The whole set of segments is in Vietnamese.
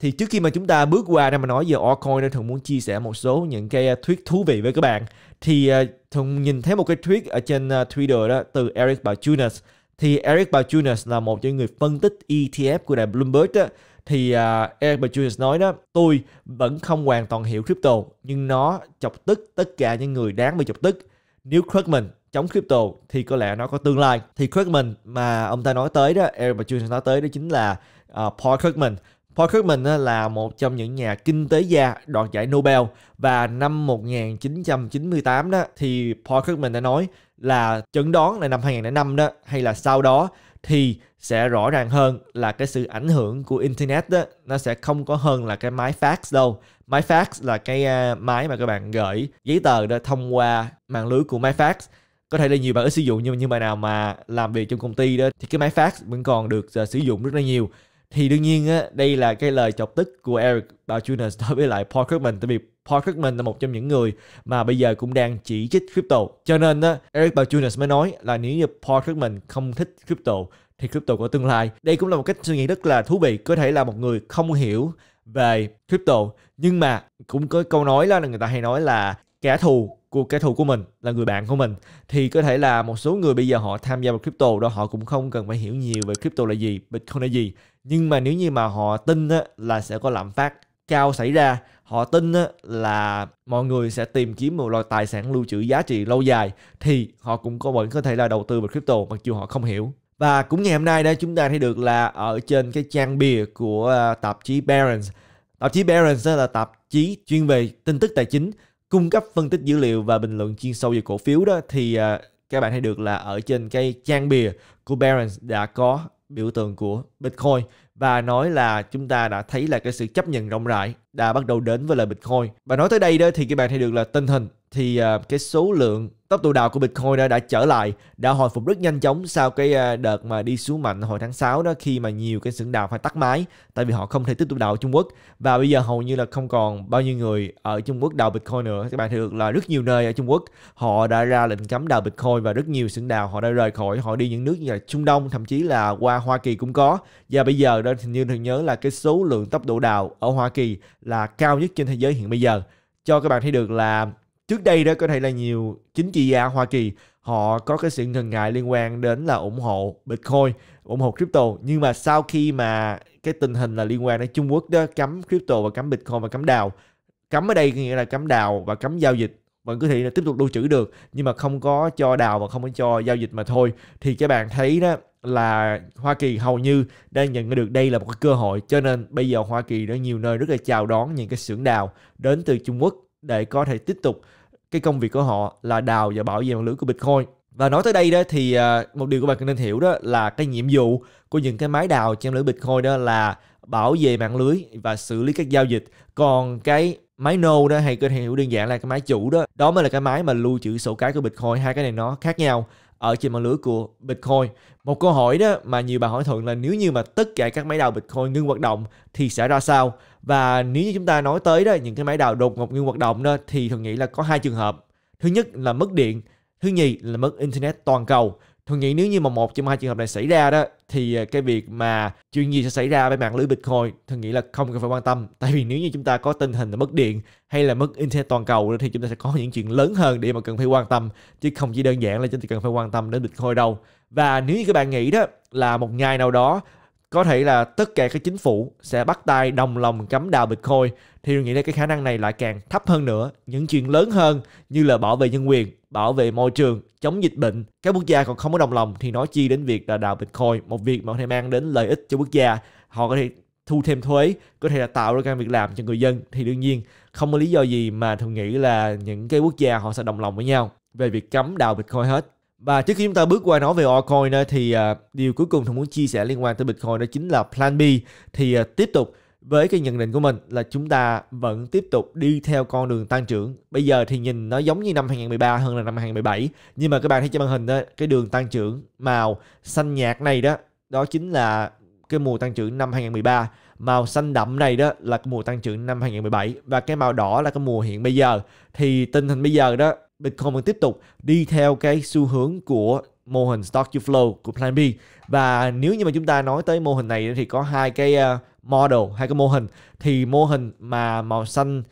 thì trước khi mà chúng ta bước qua ra mà nói về altcoin nó thường muốn chia sẻ một số những cái à, thuyết thú vị với các bạn thì à, thường nhìn thấy một cái thuyết ở trên à, Twitter đó từ Eric Balchunas thì Eric Balchunas là một trong người phân tích ETF của đài Bloomberg đó thì Eric Bajunas nói đó tôi vẫn không hoàn toàn hiểu crypto nhưng nó chọc tức tất cả những người đáng bị chọc tức nếu Krugman chống crypto thì có lẽ nó có tương lai thì Krugman mà ông ta nói tới đó Eric Bajunas nói tới đó chính là uh, Paul Krugman Paul Krugman là một trong những nhà kinh tế gia đoạt giải Nobel và năm 1998 đó thì Paul Krugman đã nói là chẩn đoán là năm 2005 đó hay là sau đó thì sẽ rõ ràng hơn là cái sự ảnh hưởng của internet đó nó sẽ không có hơn là cái máy fax đâu máy fax là cái à, máy mà các bạn gửi giấy tờ đó thông qua mạng lưới của máy fax có thể là nhiều bạn ít sử dụng nhưng mà như bạn nào mà làm việc trong công ty đó thì cái máy fax vẫn còn được à, sử dụng rất là nhiều thì đương nhiên á, đây là cái lời chọc tức của Eric Bauchunas đối với lại Paul Krugman tại vì Paul Krugman là một trong những người mà bây giờ cũng đang chỉ trích crypto cho nên á, Eric Bauchunas mới nói là nếu như Paul Krugman không thích crypto thì crypto của tương lai đây cũng là một cách suy nghĩ rất là thú vị có thể là một người không hiểu về crypto nhưng mà cũng có câu nói là người ta hay nói là kẻ thù của kẻ thù của mình là người bạn của mình thì có thể là một số người bây giờ họ tham gia vào crypto đó họ cũng không cần phải hiểu nhiều về crypto là gì bitcoin là gì nhưng mà nếu như mà họ tin là sẽ có lạm phát cao xảy ra họ tin là mọi người sẽ tìm kiếm một loại tài sản lưu trữ giá trị lâu dài thì họ cũng có vẫn có thể là đầu tư vào crypto mặc dù họ không hiểu và cũng ngày hôm nay đó chúng ta thấy được là ở trên cái trang bìa của à, tạp chí Barron's tạp chí Barron's là tạp chí chuyên về tin tức tài chính cung cấp phân tích dữ liệu và bình luận chuyên sâu về cổ phiếu đó thì à, các bạn thấy được là ở trên cái trang bìa của Barron's đã có biểu tượng của Bitcoin và nói là chúng ta đã thấy là cái sự chấp nhận rộng rãi đã bắt đầu đến với lại Bitcoin. Và nói tới đây đó thì các bạn thấy được là tình hình thì uh, cái số lượng tốc độ đào của Bitcoin đã, đã trở lại, đã hồi phục rất nhanh chóng sau cái uh, đợt mà đi xuống mạnh hồi tháng 6 đó khi mà nhiều cái xưởng đào phải tắt máy tại vì họ không thể tiếp tục đào ở Trung Quốc và bây giờ hầu như là không còn bao nhiêu người ở Trung Quốc đào Bitcoin nữa. Các bạn thấy được là rất nhiều nơi ở Trung Quốc họ đã ra lệnh cấm đào Bitcoin và rất nhiều xưởng đào họ đã rời khỏi, họ đi những nước như là Trung Đông thậm chí là qua Hoa Kỳ cũng có. Và bây giờ đó thì như thường nhớ là cái số lượng tốc độ đào ở Hoa Kỳ là cao nhất trên thế giới hiện bây giờ cho các bạn thấy được là trước đây đó có thể là nhiều chính trị gia Hoa Kỳ họ có cái sự ngần ngại liên quan đến là ủng hộ Bitcoin, ủng hộ crypto nhưng mà sau khi mà cái tình hình là liên quan đến Trung Quốc đó cấm crypto và cấm Bitcoin và cấm đào cấm ở đây nghĩa là cấm đào và cấm giao dịch vẫn có thể là tiếp tục lưu trữ được nhưng mà không có cho đào và không có cho giao dịch mà thôi thì các bạn thấy đó là Hoa Kỳ hầu như đang nhận được đây là một cơ hội cho nên bây giờ Hoa Kỳ đã nhiều nơi rất là chào đón những cái xưởng đào đến từ Trung Quốc để có thể tiếp tục cái công việc của họ là đào và bảo vệ mạng lưới của Bitcoin và nói tới đây đó thì à, một điều các bạn cần nên hiểu đó là cái nhiệm vụ của những cái máy đào trên lưới Bitcoin đó là bảo vệ mạng lưới và xử lý các giao dịch còn cái máy nô đó hay có thể hiểu đơn giản là cái máy chủ đó đó mới là cái máy mà lưu trữ sổ cái của Bitcoin hai cái này nó khác nhau ở trên mạng lưới của Bitcoin. Một câu hỏi đó mà nhiều bạn hỏi thuận là nếu như mà tất cả các máy đào Bitcoin ngưng hoạt động thì sẽ ra sao? Và nếu như chúng ta nói tới đó những cái máy đào đột ngột ngưng hoạt động đó thì thường nghĩ là có hai trường hợp. Thứ nhất là mất điện, thứ nhì là mất internet toàn cầu. Thuận nghĩ nếu như mà một trong hai trường hợp này xảy ra đó thì à, cái việc mà chuyện gì sẽ xảy ra với mạng lưới Bitcoin Thuận nghĩ là không cần phải quan tâm. Tại vì nếu như chúng ta có tình hình là mất điện hay là mất internet toàn cầu thì chúng ta sẽ có những chuyện lớn hơn để mà cần phải quan tâm chứ không chỉ đơn giản là chúng ta cần phải quan tâm đến Bitcoin đâu. Và nếu như các bạn nghĩ đó là một ngày nào đó có thể là tất cả các chính phủ sẽ bắt tay đồng lòng cấm đào Bitcoin thì tôi nghĩ là cái khả năng này lại càng thấp hơn nữa. Những chuyện lớn hơn như là bảo vệ nhân quyền, bảo vệ môi trường, chống dịch bệnh, các quốc gia còn không có đồng lòng thì nói chi đến việc là đào Bitcoin, một việc mà có thể mang đến lợi ích cho quốc gia. Họ có thể thu thêm thuế, có thể là tạo ra công việc làm cho người dân thì đương nhiên không có lý do gì mà tôi nghĩ là những cái quốc gia họ sẽ đồng lòng với nhau về việc cấm đào Bitcoin hết. Và trước khi chúng ta bước qua nói về altcoin thì à, điều cuối cùng tôi muốn chia sẻ liên quan tới Bitcoin đó chính là Plan B. Thì à, tiếp tục với cái nhận định của mình là chúng ta vẫn tiếp tục đi theo con đường tăng trưởng. Bây giờ thì nhìn nó giống như năm 2013 hơn là năm 2017. Nhưng mà các bạn thấy trên màn hình đó, cái đường tăng trưởng màu xanh nhạt này đó, đó chính là cái mùa tăng trưởng năm 2013 màu xanh đậm này đó là cái mùa tăng trưởng năm 2017 và cái màu đỏ là cái mùa hiện bây giờ thì tình hình bây giờ đó Bitcoin vẫn tiếp tục đi theo cái xu hướng của mô hình stock to flow của Plan B và nếu như mà chúng ta nói tới mô hình này thì có hai cái ờ, model hai cái mô hình thì mô hình mà màu xanh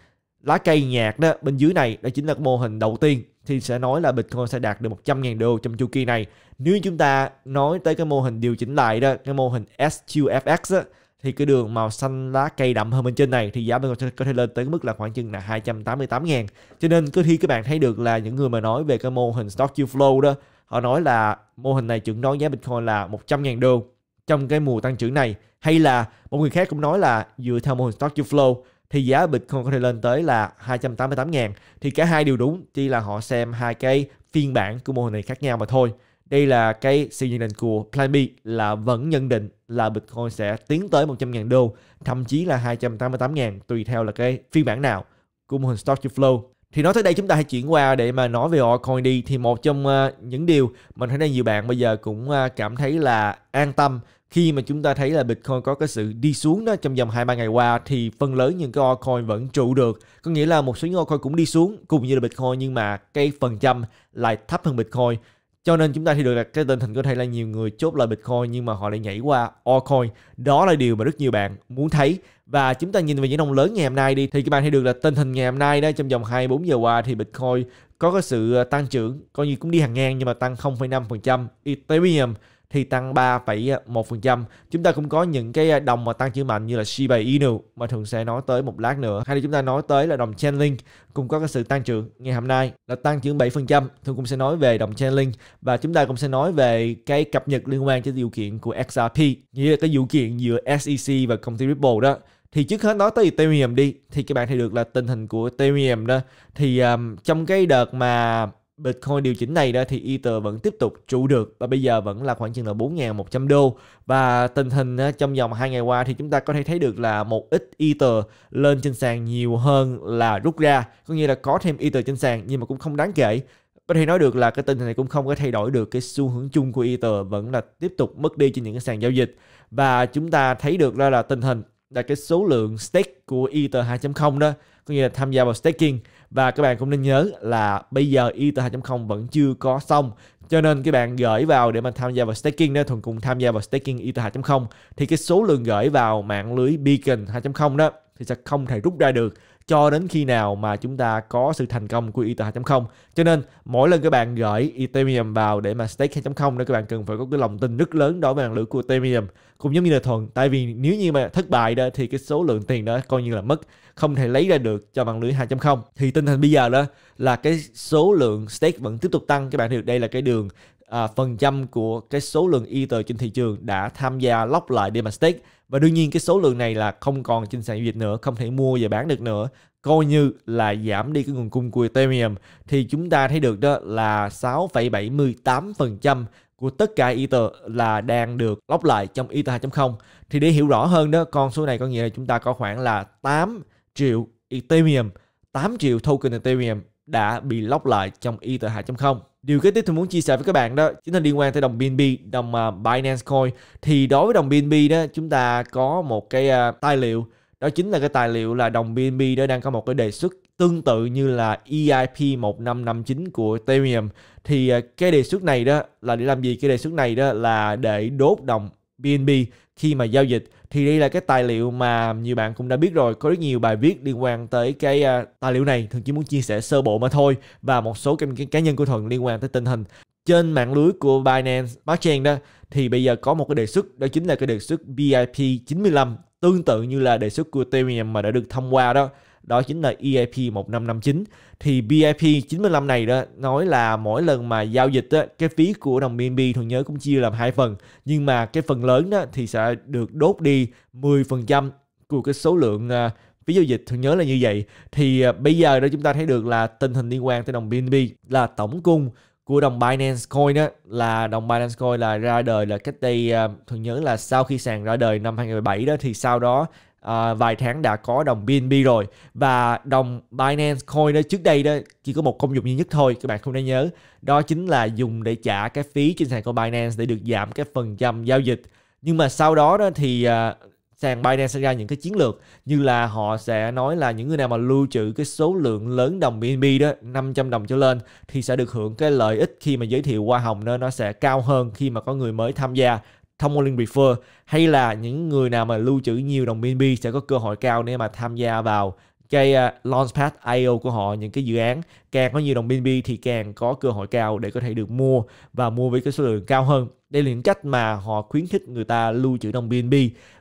lá cây nhạt đó bên dưới này đó chính là mô hình đầu tiên thì sẽ nói là Bitcoin sẽ đạt được 100.000 đô trong chu kỳ này. Nếu chúng ta nói tới cái mô hình điều chỉnh lại đó, cái mô hình S SQFX đó, thì cái đường màu xanh lá cây đậm hơn bên trên này thì giá bên có thể lên tới mức là khoảng chừng là 288 ngàn cho nên cứ khi các bạn thấy được là những người mà nói về cái mô hình stock You flow đó họ nói là mô hình này chứng đoán giá Bitcoin là 100 ngàn đô trong cái mùa tăng trưởng này hay là một người khác cũng nói là dựa theo mô hình stock You flow thì giá Bitcoin có thể lên tới là 288 ngàn thì cả hai đều đúng chỉ là họ xem hai cái phiên bản của mô hình này khác nhau mà thôi đây là cái sự nhận định của Plan B là vẫn nhận định là Bitcoin sẽ tiến tới 100.000 đô, thậm chí là 288.000 tùy theo là cái phiên bản nào của mô hình Stock to Flow. Thì nói tới đây chúng ta hãy chuyển qua để mà nói về altcoin đi thì một trong ờ, những điều mình thấy là nhiều bạn bây giờ cũng ờ, cảm thấy là an tâm khi mà chúng ta thấy là Bitcoin có cái sự đi xuống đó trong vòng 2-3 ngày qua thì phần lớn những cái altcoin vẫn trụ được. Có nghĩa là một số những altcoin cũng đi xuống cùng như là Bitcoin nhưng mà cái phần trăm lại thấp hơn Bitcoin cho nên chúng ta thì được là cái tên thành có thể là nhiều người chốt lại Bitcoin nhưng mà họ lại nhảy qua altcoin. Đó là điều mà rất nhiều bạn muốn thấy. Và chúng ta nhìn về những đồng lớn ngày hôm nay đi thì các bạn thấy được là tình hình ngày hôm nay đó trong vòng 24 giờ qua thì Bitcoin có cái sự ờ, tăng trưởng coi như cũng đi hàng ngang nhưng mà tăng 0,5%, Ethereum thì tăng 3,1%. Chúng ta cũng có những cái à, đồng mà tăng trưởng mạnh như là Shiba Inu mà thường sẽ nói tới một lát nữa. Hay là chúng ta nói tới là đồng Chainlink cũng có cái sự tăng trưởng ngày hôm nay là tăng trưởng 7%. Thường cũng sẽ nói về đồng Chainlink và chúng ta cũng sẽ nói về cái cập nhật liên quan tới điều kiện của XRP nghĩa là cái vụ kiện giữa SEC và công ty Ripple đó thì trước hết nói tới Ethereum đi thì các bạn thấy được là tình hình của Ethereum đó thì um, trong cái đợt mà Bitcoin điều chỉnh này đó thì Ether vẫn tiếp tục trụ được và bây giờ vẫn là khoảng chừng là 4.100 đô và tình hình ờ, trong vòng 2 ngày qua thì chúng ta có thể thấy được là một ít Ether lên trên sàn nhiều hơn là rút ra có nghĩa là có thêm Ether trên sàn nhưng mà cũng không đáng kể có thể nói được là cái tình hình này cũng không có thay đổi được cái xu hướng chung của Ether vẫn là tiếp tục mất đi trên những cái sàn giao dịch và chúng ta thấy được ra là tình hình là cái số lượng stake của Ether 2.0 đó có nghĩa là tham gia vào staking và các bạn cũng nên nhớ là bây giờ Ether 2.0 vẫn chưa có xong cho nên các bạn gửi vào để mà tham gia vào staking đó thuần cùng tham gia vào staking Ether 2.0 thì cái số lượng gửi vào mạng lưới Beacon 2.0 đó thì sẽ không thể rút ra được cho đến khi nào mà chúng ta có sự thành công của Ether 2.0. Cho nên mỗi lần các bạn gửi Ethereum vào để mà stake 2.0 đó các bạn cần phải có cái lòng tin rất lớn đối với năng lượng của Ethereum cũng giống như là thuần tại vì nếu như mà thất bại đó thì cái số lượng tiền đó coi như là mất không thể lấy ra được cho mạng lưới 2.0 thì tình hình bây giờ đó là cái số lượng stake vẫn tiếp tục tăng các bạn hiểu đây là cái đường à, phần trăm của cái số lượng Ether trên thị trường đã tham gia lóc lại Demand Stake và đương nhiên cái số lượng này là không còn trên sàn giao dịch nữa, không thể mua và bán được nữa coi như là giảm đi cái nguồn cung của Ethereum thì chúng ta thấy được đó là 6,78% của tất cả Ether là đang được lóc lại trong Ether 2.0 thì để hiểu rõ hơn đó con số này có nghĩa là chúng ta có khoảng là 8 triệu Ethereum 8 triệu token Ethereum đã bị lock lại trong Ether 2.0. Điều kế tiếp tôi muốn chia sẻ với các bạn đó chính là liên quan tới đồng BNB, đồng à, Binance Coin. Thì đối với đồng BNB đó chúng ta có một cái à, tài liệu đó chính là cái tài liệu là đồng BNB đó đang có một cái đề xuất tương tự như là EIP 1559 của Ethereum thì à, cái đề xuất này đó là để làm gì cái đề xuất này đó là để đốt đồng BNB khi mà giao dịch thì đây là cái tài liệu mà nhiều bạn cũng đã biết rồi có rất nhiều bài viết liên quan tới cái uh, tài liệu này thường chỉ muốn chia sẻ sơ bộ mà thôi và một số cái, cái cá nhân của thuận liên quan tới tình hình trên mạng lưới của Binance Blockchain đó thì bây giờ có một cái đề xuất đó chính là cái đề xuất BIP 95 tương tự như là đề xuất của Ethereum mà đã được thông qua đó đó chính là EIP 1559 thì BIP 95 này đó nói là mỗi lần mà giao dịch đó, cái phí của đồng BNB thường nhớ cũng chia làm hai phần nhưng mà cái phần lớn đó thì sẽ được đốt đi 10% của cái số lượng à, phí giao dịch thường nhớ là như vậy thì à, bây giờ đó chúng ta thấy được là tình hình liên quan tới đồng BNB là tổng cung của đồng Binance Coin đó là đồng Binance Coin là ra đời là cách đây à, thường nhớ là sau khi sàn ra đời năm 2017 đó thì sau đó uh, vài tháng đã có đồng BNB rồi và đồng Binance Coin đó trước đây đó chỉ có một công dụng duy nhất thôi các bạn không nên nhớ đó chính là dùng để trả cái phí trên sàn của Binance để được giảm cái phần trăm giao dịch nhưng mà sau đó đó thì uh, sàn Binance sẽ ra những cái chiến lược như là họ sẽ nói là những người nào mà lưu trữ cái số lượng lớn đồng BNB đó 500 đồng trở lên thì sẽ được hưởng cái lợi ích khi mà giới thiệu hoa hồng nó nó sẽ cao hơn khi mà có người mới tham gia thông qua link refer hay là những người nào mà lưu trữ nhiều đồng BNB sẽ có cơ hội cao nếu mà tham gia vào cái à, launchpad IO của họ những cái dự án càng có nhiều đồng BNB thì càng có cơ hội cao để có thể được mua và mua với cái số lượng cao hơn đây là những cách mà họ khuyến khích người ta lưu trữ đồng BNB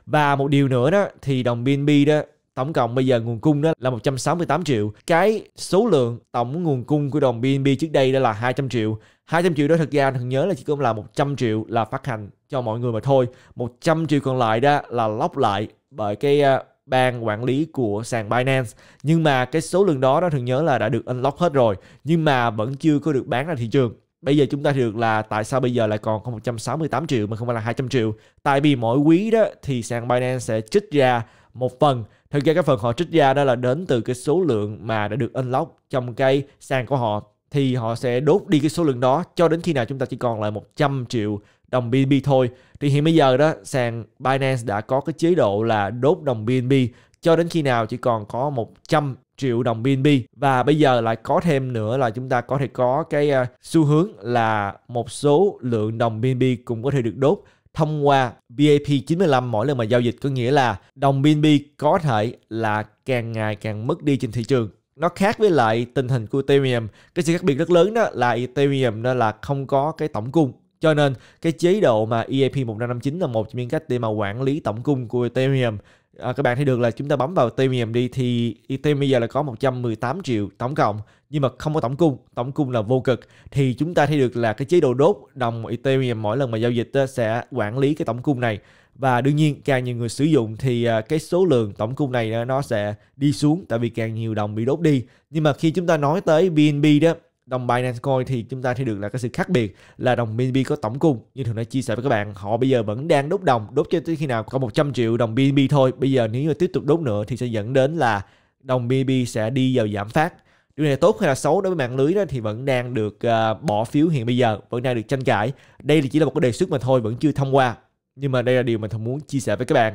và một điều nữa đó thì đồng BNB đó tổng cộng bây giờ nguồn cung đó là 168 triệu cái số lượng tổng nguồn cung của đồng BNB trước đây đó là 200 triệu 200 triệu đó thực ra anh thường nhớ là chỉ có là 100 triệu là phát hành cho mọi người mà thôi 100 triệu còn lại đó là lóc lại bởi cái ờ, ban quản lý của sàn Binance nhưng mà cái số lượng đó đó thường nhớ là đã được unlock hết rồi nhưng mà vẫn chưa có được bán ra thị trường bây giờ chúng ta được là tại sao bây giờ lại còn có 168 triệu mà không phải là 200 triệu tại vì mỗi quý đó thì sàn Binance sẽ trích ra một phần thực ra cái phần họ trích ra đó là đến từ cái số lượng mà đã được unlock trong cái sàn của họ thì họ sẽ đốt đi cái số lượng đó cho đến khi nào chúng ta chỉ còn lại 100 triệu đồng BNB thôi. Thì hiện bây giờ đó sàn Binance đã có cái chế độ là đốt đồng BNB cho đến khi nào chỉ còn có 100 triệu đồng BNB và bây giờ lại có thêm nữa là chúng ta có thể có cái à, xu hướng là một số lượng đồng BNB cũng có thể được đốt thông qua BAP95 mỗi lần mà giao dịch có nghĩa là đồng BNB có thể là càng ngày càng mất đi trên thị trường nó khác với lại tình hình của Ethereum cái sự khác biệt rất lớn đó là Ethereum nó là không có cái tổng cung cho nên cái chế độ mà EAP 1559 là một trong những cách để mà quản lý tổng cung của Ethereum à, các bạn thấy được là chúng ta bấm vào Ethereum đi thì Ethereum bây giờ là có 118 triệu tổng cộng nhưng mà không có tổng cung tổng cung là vô cực thì chúng ta thấy được là cái chế độ đốt đồng Ethereum mỗi lần mà giao dịch sẽ quản lý cái tổng cung này và đương nhiên càng nhiều người sử dụng thì à, cái số lượng tổng cung này nó sẽ đi xuống tại vì càng nhiều đồng bị đốt đi nhưng mà khi chúng ta nói tới BNB đó đồng Binance Coin thì chúng ta thấy được là cái sự khác biệt là đồng BNB có tổng cung như thường đã chia sẻ với các bạn họ bây giờ vẫn đang đốt đồng đốt cho tới khi nào có 100 triệu đồng BNB thôi bây giờ nếu như tiếp tục đốt nữa thì sẽ dẫn đến là đồng BNB sẽ đi vào giảm phát điều này tốt hay là xấu đối với mạng lưới đó thì vẫn đang được à, bỏ phiếu hiện bây giờ vẫn đang được tranh cãi đây là chỉ là một cái đề xuất mà thôi vẫn chưa thông qua nhưng mà đây là điều mình thường muốn chia sẻ với các bạn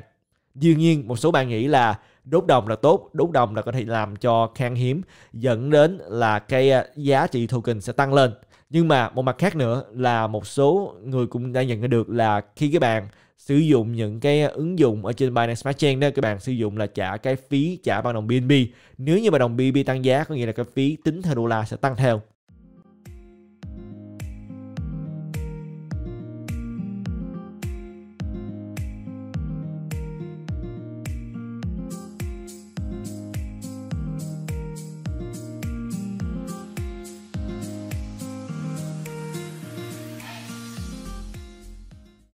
đương nhiên một số bạn nghĩ là đốt đồng là tốt đốt đồng là có thể làm cho khan hiếm dẫn đến là cái à, giá trị token sẽ tăng lên nhưng mà một mặt khác nữa là một số người cũng đã nhận được là khi các bạn sử dụng những cái ứng dụng ở trên Binance Smart Chain đó các bạn sử dụng là trả cái phí trả bằng đồng BNB nếu như mà đồng BNB tăng giá có nghĩa là cái phí tính theo đô la sẽ tăng theo